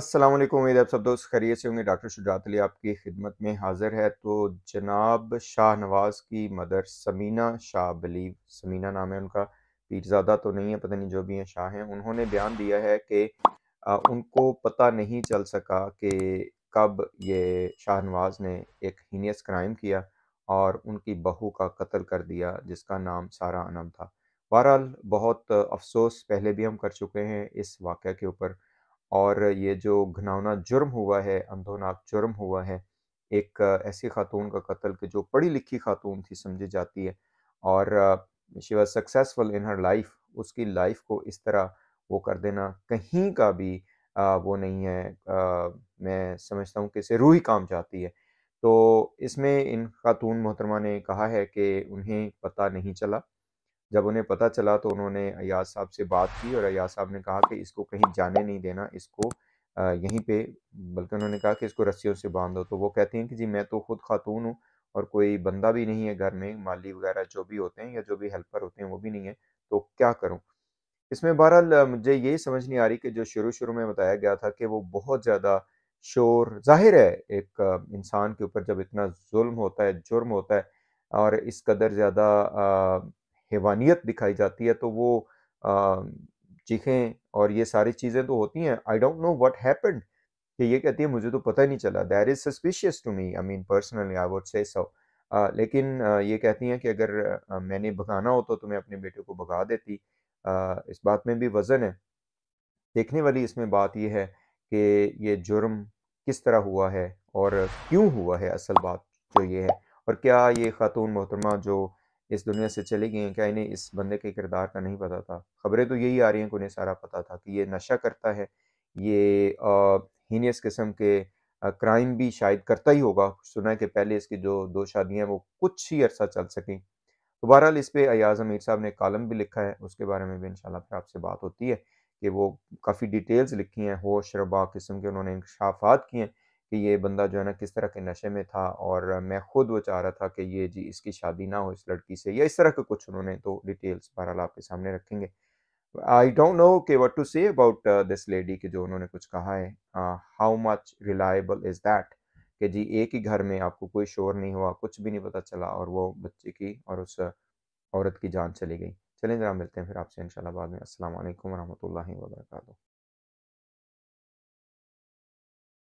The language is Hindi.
असलम उम्मीद आप सब दोस्त खैरियत से होंगे डॉक्टर शुजात अली आपकी खिदमत में हाजिर है तो जनाब शाह नवाज की मदर समीना शाह बलीव समीना नाम है उनका पीरजादा तो नहीं है पता नहीं जो भी हैं शाह हैं उन्होंने बयान दिया है कि उनको पता नहीं चल सका कि कब ये शाह नवाज ने एक हीनियस क्राइम किया और उनकी बहू का कत्ल कर दिया जिसका नाम सारा अनम था बहरहाल बहुत अफसोस पहले भी हम कर चुके हैं इस वाक़े के ऊपर और ये जो घनौना जुर्म हुआ है अंधोनाक जुर्म हुआ है एक ऐसी खातून का कत्ल कि जो पढ़ी लिखी खातून थी समझी जाती है और she was successful in her life उसकी लाइफ को इस तरह वो कर देना कहीं का भी आ, वो नहीं है आ, मैं समझता हूँ कि इसे रूही काम जाती है तो इसमें इन खातून मोहतरमा ने कहा है कि उन्हें पता नहीं चला जब उन्हें पता चला तो उन्होंने अयाज साहब से बात की और अयाज साहब ने कहा कि इसको कहीं जाने नहीं देना इसको यहीं पे बल्कि उन्होंने कहा कि इसको रस्सियों से बांध दो तो वो कहती हैं कि जी मैं तो खुद खातून हूँ और कोई बंदा भी नहीं है घर में माली वगैरह जो भी होते हैं या जो भी हेल्पर होते हैं वो भी नहीं है तो क्या करूँ इसमें बहरहाल मुझे ये समझ नहीं आ रही कि जो शुरू शुरू में बताया गया था कि वो बहुत ज़्यादा शोर जाहिर है एक इंसान के ऊपर जब इतना जुल्म होता है जुर्म होता है और इस कदर ज़्यादा हैवानियत दिखाई जाती है तो वो चीखें और ये सारी चीज़ें तो होती हैं I don't know what happened कि ये कहती है मुझे तो पता नहीं चला there is suspicious to me I mean personally I would say so लेकिन uh, ये कहती हैं कि अगर uh, मैंने भगाना हो तो मैं अपने बेटे को भगा देती uh, इस बात में भी वज़न है देखने वाली इसमें बात यह है कि ये जुर्म किस तरह हुआ है और क्यों हुआ है असल बात जो ये है और क्या ये खातून मोहतरमा जो इस दुनिया से चले गए हैं क्या इन्हें इस बंदे के किरदार का नहीं पता था खबरें तो यही आ रही हैं कि उन्हें सारा पता था कि ये नशा करता है ये हीनियस किस्म के क्राइम भी शायद करता ही होगा सुना है कि पहले इसकी जो दो शादियाँ वो कुछ ही अरसा चल सकें तो बहरहाल इस पर अयाज अमीर साहब ने कॉलम भी लिखा है उसके बारे में भी इन फिर आपसे बात होती है कि वो काफ़ी डिटेल्स लिखी हैं होश रबा किस्म के उन्होंने इंकशाफात किए हैं कि ये बंदा जो है ना किस तरह के नशे में था और मैं खुद वो चाह रहा था कि ये जी इसकी शादी ना हो इस लड़की से या इस तरह के कुछ उन्होंने तो डिटेल्स बहरहाल आपके सामने रखेंगे आई डोंट नो के what to say about this lady के जो उन्होंने कुछ कहा है how much reliable is that कि जी एक ही घर में आपको कोई शोर नहीं हुआ कुछ भी नहीं पता चला और वो बच्चे की और उस औरत की जान चली गई चलें जरा मिलते हैं फिर आपसे इंशाल्लाह बाद में अस्सलाम वालेकुम रहमतुल्लाहि व बरकातहू